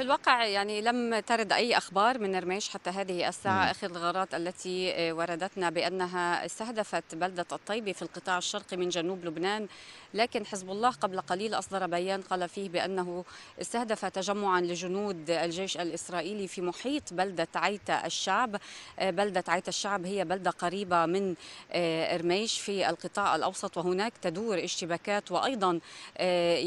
في الواقع يعني لم ترد أي أخبار من رميش حتى هذه الساعة آخر الغارات التي آه، وردتنا بأنها استهدفت بلدة الطيبة في القطاع الشرقي من جنوب لبنان لكن حزب الله قبل قليل أصدر بيان قال فيه بأنه استهدف تجمعا لجنود الجيش الإسرائيلي في محيط بلدة عيتا الشعب آه، بلدة عيتا الشعب هي بلدة قريبة من آه، رميش في القطاع الأوسط وهناك تدور اشتباكات وأيضا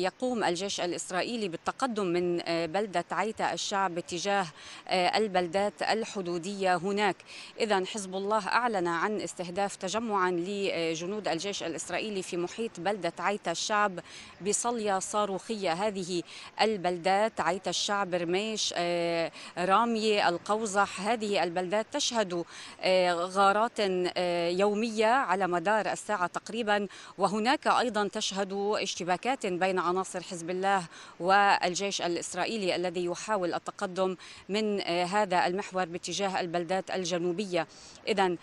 يقوم الجيش الإسرائيلي بالتقدم من بلدة دعيت الشعب باتجاه آه، البلدات الحدودية هناك إذا حزب الله أعلن عن استهداف تجمعا لجنود الجيش الإسرائيلي في محيط بلدة عيتا الشعب بصلية صاروخية هذه البلدات عيتا الشعب رميش آه، رامية القوزح هذه البلدات تشهد آه، غارات يومية على مدار الساعة تقريبا وهناك أيضا تشهد اشتباكات بين عناصر حزب الله والجيش الإسرائيلي الذي يحاول التقدم من آه، هذا المحور باتجاه البلدات الجنوبيه اذا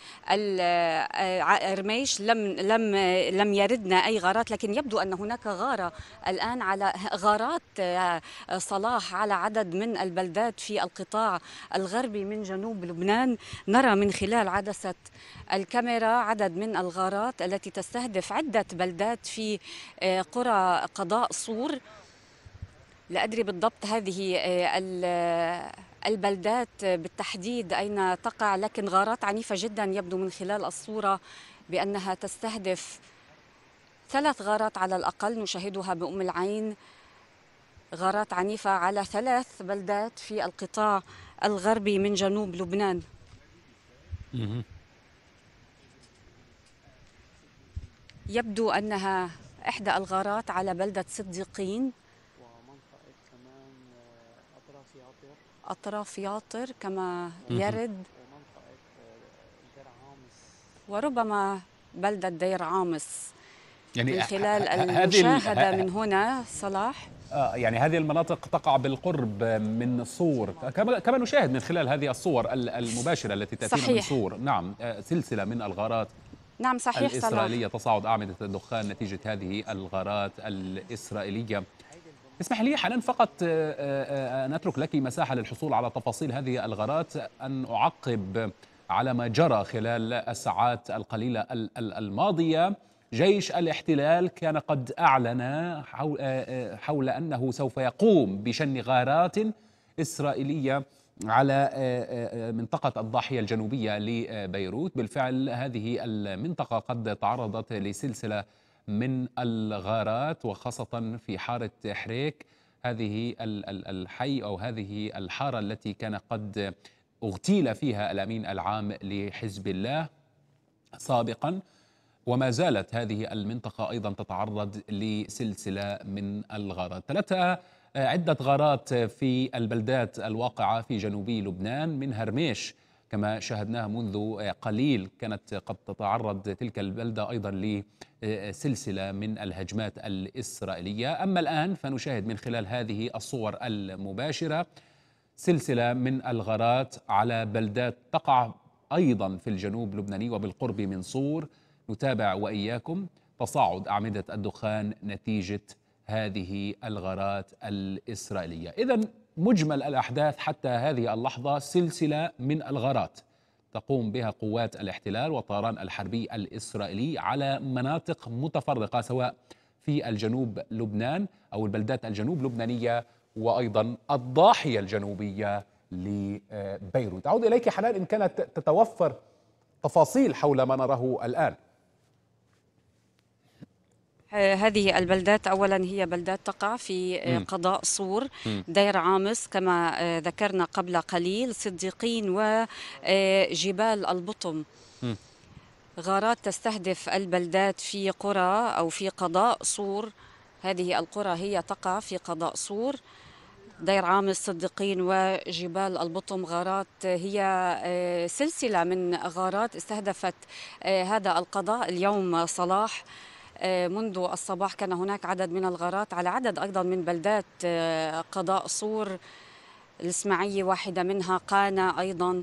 الرميش آه، لم لم لم يردنا اي غارات لكن يبدو ان هناك غاره الان على غارات آه، صلاح على عدد من البلدات في القطاع الغربي من جنوب لبنان نرى من خلال عدسه الكاميرا عدد من الغارات التي تستهدف عده بلدات في قرى قضاء صور لا أدري بالضبط هذه آه، آه، البلدات بالتحديد أين تقع لكن غارات عنيفة جدا يبدو من خلال الصورة بأنها تستهدف ثلاث غارات على الأقل نشاهدها بأم العين غارات عنيفة على ثلاث بلدات في القطاع الغربي من جنوب لبنان يبدو أنها إحدى الغارات على بلدة صديقين أطراف ياطر كما يرد وربما بلدة دير عامص يعني من خلال المشاهدة من هنا صلاح آه يعني هذه المناطق تقع بالقرب من صور كما, كما نشاهد من خلال هذه الصور المباشرة التي تأتينا من صور نعم آه، سلسلة من الغارات نعم صحيح الإسرائيلية صلاح. تصاعد أعمدة الدخان نتيجة هذه الغارات الإسرائيلية اسمح لي حنان فقط آه، آه، آه، أن أترك لك مساحة للحصول على تفاصيل هذه الغارات أن أعقب على ما جرى خلال الساعات القليلة الماضية جيش الاحتلال كان قد أعلن حول أنه سوف يقوم بشن غارات إسرائيلية على منطقة الضاحية الجنوبية لبيروت بالفعل هذه المنطقة قد تعرضت لسلسلة من الغارات وخاصة في حارة حريك هذه الحي أو هذه الحارة التي كان قد اغتيل فيها الأمين العام لحزب الله سابقا وما زالت هذه المنطقة أيضا تتعرض لسلسلة من الغارات ثلاثة عدة غارات في البلدات الواقعة في جنوبي لبنان من هرميش كما شاهدناها منذ قليل كانت قد تتعرض تلك البلدة أيضا لسلسلة من الهجمات الإسرائيلية أما الآن فنشاهد من خلال هذه الصور المباشرة سلسلة من الغارات على بلدات تقع أيضا في الجنوب اللبناني وبالقرب من صور نتابع وإياكم تصاعد أعمدة الدخان نتيجة هذه الغارات الإسرائيلية إذا مجمل الأحداث حتى هذه اللحظة سلسلة من الغارات تقوم بها قوات الاحتلال والطيران الحربي الإسرائيلي على مناطق متفرقة سواء في الجنوب لبنان أو البلدات الجنوب لبنانية وأيضا الضاحية الجنوبية لبيروت أعود إليك حنان إن كانت تتوفر تفاصيل حول ما نراه الآن آه، هذه البلدات اولا هي بلدات تقع في آه، قضاء صور دير عامص كما آه، ذكرنا قبل قليل صديقين وجبال البطم غارات تستهدف البلدات في قرى او في قضاء صور هذه القرى هي تقع في قضاء صور دير عامص الصديقين وجبال البطم غارات هي سلسلة من غارات استهدفت هذا القضاء اليوم صلاح آه، منذ الصباح كان هناك عدد من الغارات على عدد أيضا من بلدات آه، قضاء صور الإسماعية واحدة منها قانا أيضا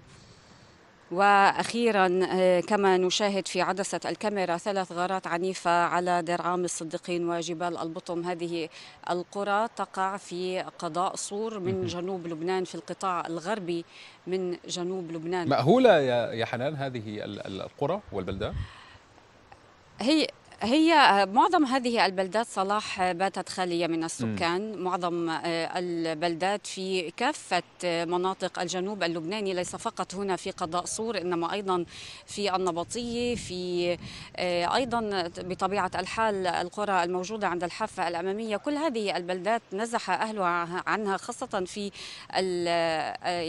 وأخيرا آه، كما نشاهد في عدسة الكاميرا ثلاث غارات عنيفة على درعام الصديقين وجبال البطم هذه القرى تقع في قضاء صور من جنوب لبنان في القطاع الغربي من جنوب لبنان مأهولة يا حنان هذه القرى والبلدان؟ هي هي آه، معظم هذه البلدات صلاح آه، باتت خالية من السكان م. معظم آه، البلدات في كافة مناطق الجنوب اللبناني ليس فقط هنا في قضاء صور إنما أيضا في النبطية في أيضا بطبيعة الحال القرى الموجودة عند الحافة الأمامية كل هذه البلدات نزح أهلها عنها خاصة في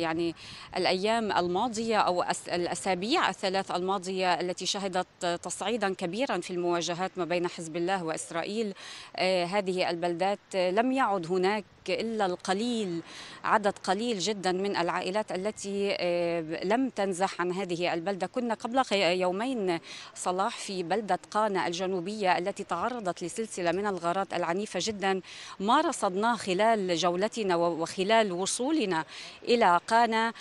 يعني الأيام الماضية أو الأسابيع الثلاث الماضية التي شهدت تصعيدا كبيرا في المواجهة المواجهات ما بين حزب الله وإسرائيل آه، هذه البلدات آه، لم يعد هناك إلا القليل عدد قليل جدا من العائلات التي آه، لم تنزح عن هذه البلدة كنا قبل يومين صلاح في بلدة قانا الجنوبية التي تعرضت لسلسلة من الغارات العنيفة جدا ما رصدناه خلال جولتنا وخلال وصولنا إلى قانا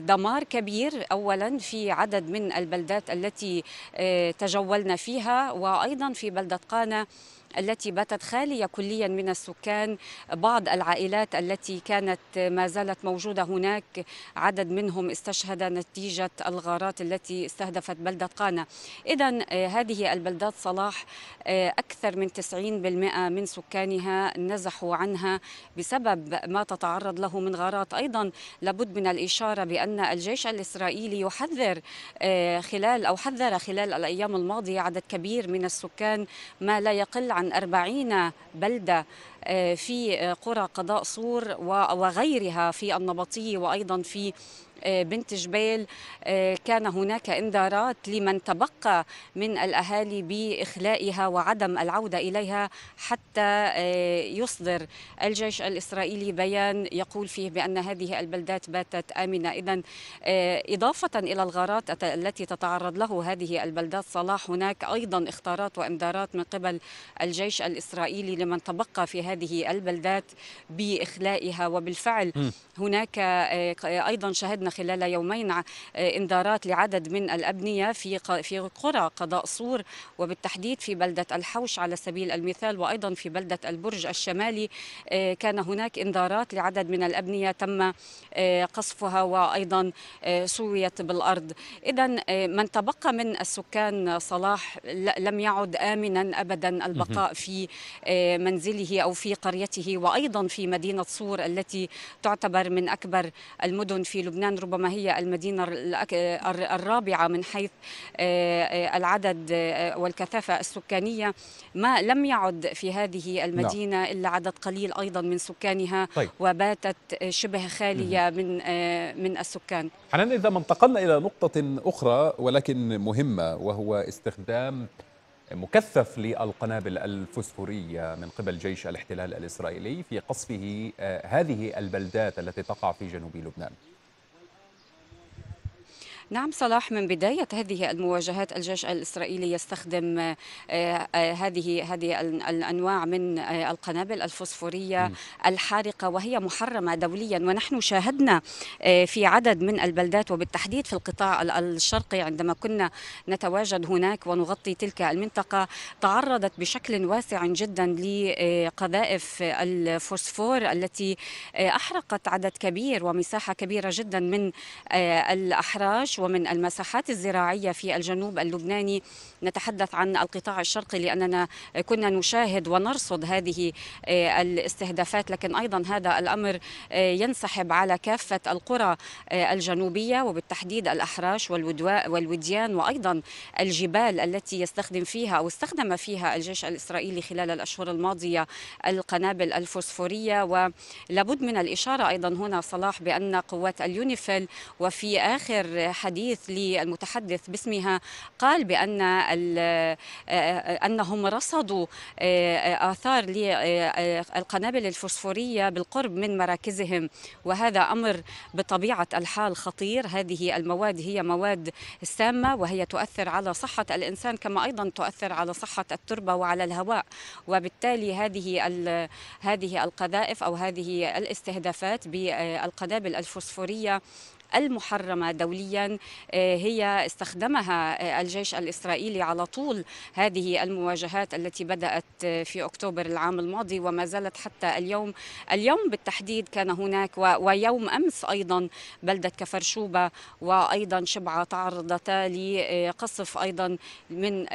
دمار كبير أولا في عدد من البلدات التي تجولنا فيها وأيضا في بلدة قانا التي باتت خالية كليا من السكان بعض العائلات التي كانت ما زالت موجودة هناك عدد منهم استشهد نتيجة الغارات التي استهدفت بلدة قانا إذا آه، هذه البلدات صلاح آه، أكثر من 90% من سكانها نزحوا عنها بسبب ما تتعرض له من غارات أيضا لابد من الإشارة بأن الجيش الإسرائيلي يحذر آه، خلال أو حذر خلال الأيام الماضية عدد كبير من السكان ما لا يقل عن عن 40 بلدة آه، في آه، قرى قضاء صور وغيرها في النبطية وأيضا في آه، بنت جبيل آه، كان هناك انذارات لمن تبقى من الأهالي بإخلائها وعدم العودة إليها حتى آه، يصدر الجيش الإسرائيلي بيان يقول فيه بأن هذه البلدات باتت آمنة إذا إضافة إلى الغارات التي تتعرض له هذه البلدات صلاح هناك أيضا اختارات وإنذارات من قبل الجيش الإسرائيلي لمن تبقى في هذه البلدات بإخلائها وبالفعل هناك أيضا شهدنا شهدنا خلال يومين آه، انذارات لعدد من الأبنية في في قرى قضاء صور وبالتحديد في بلدة الحوش على سبيل المثال وأيضا في بلدة البرج الشمالي آه، كان هناك انذارات لعدد من الأبنية تم آه، قصفها وأيضا سويت بالأرض إذا من تبقى من السكان صلاح لم يعد آمنا أبدا البقاء في منزله أو في قريته وأيضا في مدينة صور التي تعتبر من أكبر المدن في لبنان الآن ربما هي المدينة الرابعة من حيث آه، آه، العدد آه، والكثافة السكانية ما لم يعد في هذه نعم. المدينة إلا عدد قليل أيضا من سكانها طيب. وباتت شبه خالية مم. من من السكان حنان إذا ما انتقلنا إلى نقطة أخرى ولكن مهمة وهو استخدام مكثف للقنابل الفسفورية من قبل جيش الاحتلال الإسرائيلي في قصفه هذه البلدات التي تقع في جنوب لبنان نعم صلاح من بداية هذه المواجهات الجيش الإسرائيلي يستخدم آه، آه، هذه هذه الأنواع من آه، القنابل الفوسفورية الحارقة وهي محرمة دوليا ونحن شاهدنا في عدد من البلدات وبالتحديد في القطاع الشرقي عندما كنا نتواجد هناك ونغطي تلك المنطقة تعرضت بشكل واسع جدا لقذائف الفوسفور التي أحرقت عدد كبير ومساحة كبيرة جدا من الأحراج ومن المساحات الزراعية في الجنوب اللبناني نتحدث عن القطاع الشرقي لأننا كنا نشاهد ونرصد هذه آه، الاستهدافات لكن أيضا هذا الأمر آه، ينسحب على كافة القرى آه، الجنوبية وبالتحديد الأحراش والوديان وأيضا الجبال التي يستخدم فيها أو استخدم فيها الجيش الإسرائيلي خلال الأشهر الماضية القنابل الفوسفورية ولابد من الإشارة أيضا هنا صلاح بأن قوات اليونيفيل وفي آخر حديث للمتحدث باسمها قال بأن آه، أنهم رصدوا آه، آه، آثار للقنابل الفوسفورية بالقرب من مراكزهم وهذا أمر بطبيعة الحال خطير هذه المواد هي مواد سامة وهي تؤثر على صحة الإنسان كما أيضا تؤثر على صحة التربة وعلى الهواء وبالتالي هذه هذه القذائف أو هذه الاستهدافات بالقنابل الفوسفورية المحرمة دوليا آه، هي استخدمها آه، الجيش الإسرائيلي على طول هذه المواجهات التي بدأت آه، في أكتوبر العام الماضي وما زالت حتى اليوم اليوم بالتحديد كان هناك ويوم أمس أيضا بلدة كفرشوبة وأيضا شبعة تعرضتا لقصف أيضا من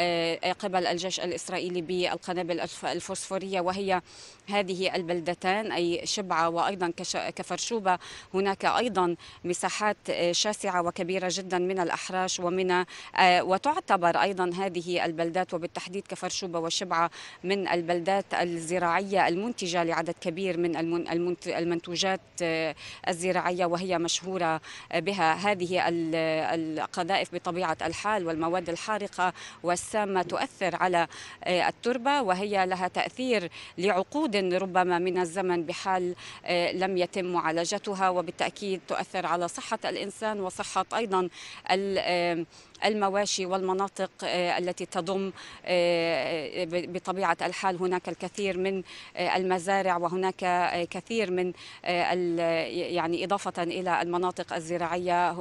قبل الجيش الإسرائيلي بالقنابل الفوسفورية وهي هذه البلدتان أي شبعة وأيضا كفرشوبة هناك أيضا مساحات مساحات آه، شاسعة وكبيرة جدا من الأحراش ومن آه، وتعتبر أيضا هذه البلدات وبالتحديد كفرشوبة وشبعة من البلدات الزراعية المنتجة لعدد كبير من المنتوجات آه، الزراعية وهي مشهورة بها هذه القذائف بطبيعة الحال والمواد الحارقة والسامة تؤثر على التربة وهي لها تأثير لعقود ربما من الزمن بحال لم يتم معالجتها وبالتأكيد تؤثر على صحة الإنسان وصحة أيضا المواشي والمناطق آه، التي تضم آه، آه، بطبيعة الحال هناك الكثير من المزارع وهناك كثير من يعني إضافة إلى المناطق الزراعية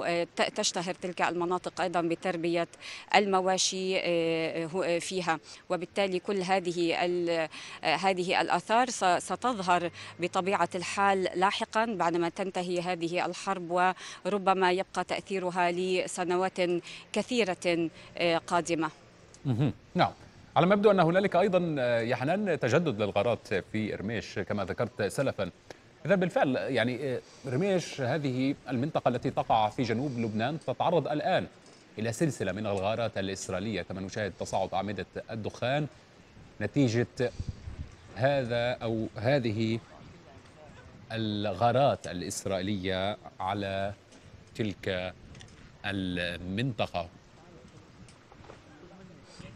تشتهر تلك المناطق أيضا بتربية المواشي فيها وبالتالي كل هذه هذه الآثار ستظهر بطبيعة الحال لاحقا بعدما تنتهي هذه الحرب وربما يبقى تأثيرها لسنوات كثيرة كثيرة آه، قادمة نعم على ما يبدو أن هنالك أيضا آه، يا حنان تجدد للغارات في إرميش كما ذكرت سلفا إذا بالفعل يعني آه، إرميش هذه المنطقة التي تقع في جنوب لبنان تتعرض الآن إلى سلسلة من الغارات الإسرائيلية كما نشاهد تصاعد أعمدة الدخان نتيجة هذا أو هذه الغارات الإسرائيلية على تلك المنطقة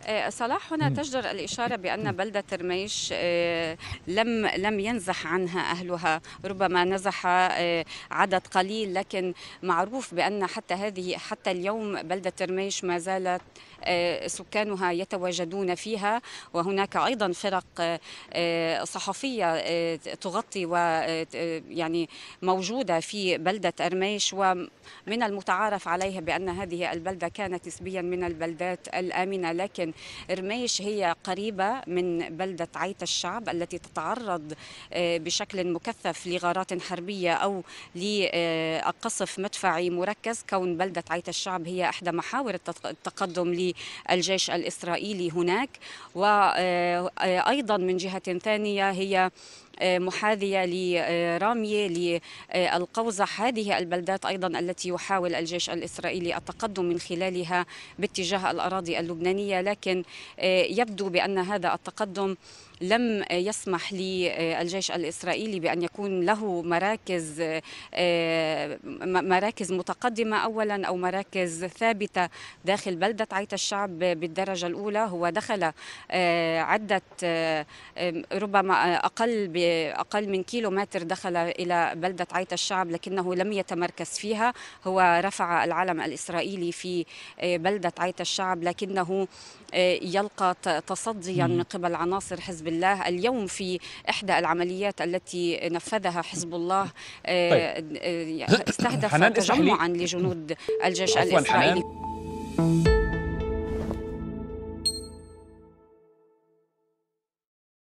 آه، صلاح هنا تجدر الإشارة بأن بلدة ترميش آه، لم لم ينزح عنها أهلها ربما نزح آه، عدد قليل لكن معروف بأن حتى هذه حتى اليوم بلدة ترميش ما زالت آه، سكانها يتواجدون فيها وهناك أيضا فرق آه، آه، صحفية تغطي ويعني موجودة في بلدة أرميش ومن المتعارف عليها بأن هذه البلدة كانت نسبيا من البلدات الآمنة لكن أرميش هي قريبة من بلدة عيت الشعب التي تتعرض بشكل مكثف لغارات حربية أو لقصف مدفعي مركز كون بلدة عيت الشعب هي إحدى محاور التقدم الجيش الإسرائيلي هناك وأيضا آه، من جهة ثانية هي آه، محاذية لرامية آه، آه، للقوزح هذه البلدات أيضا التي يحاول الجيش الإسرائيلي التقدم من خلالها باتجاه الأراضي اللبنانية لكن يبدو بأن هذا التقدم لم يسمح للجيش الإسرائيلي بأن يكون له مراكز مراكز متقدمة أولا أو مراكز ثابتة داخل بلدة عيت الشعب بالدرجة الأولى هو دخل عدة ربما أقل بأقل من كيلو متر دخل إلى بلدة عيت الشعب لكنه لم يتمركز فيها هو رفع العلم الإسرائيلي في آه، بلدة عيت الشعب لكنه آه، يلقى تصديا من قبل عناصر حزب الله اليوم في إحدى العمليات التي نفذها حزب الله آه، طيب. استهدف تجمعا لجنود الجيش الإسرائيلي حنان.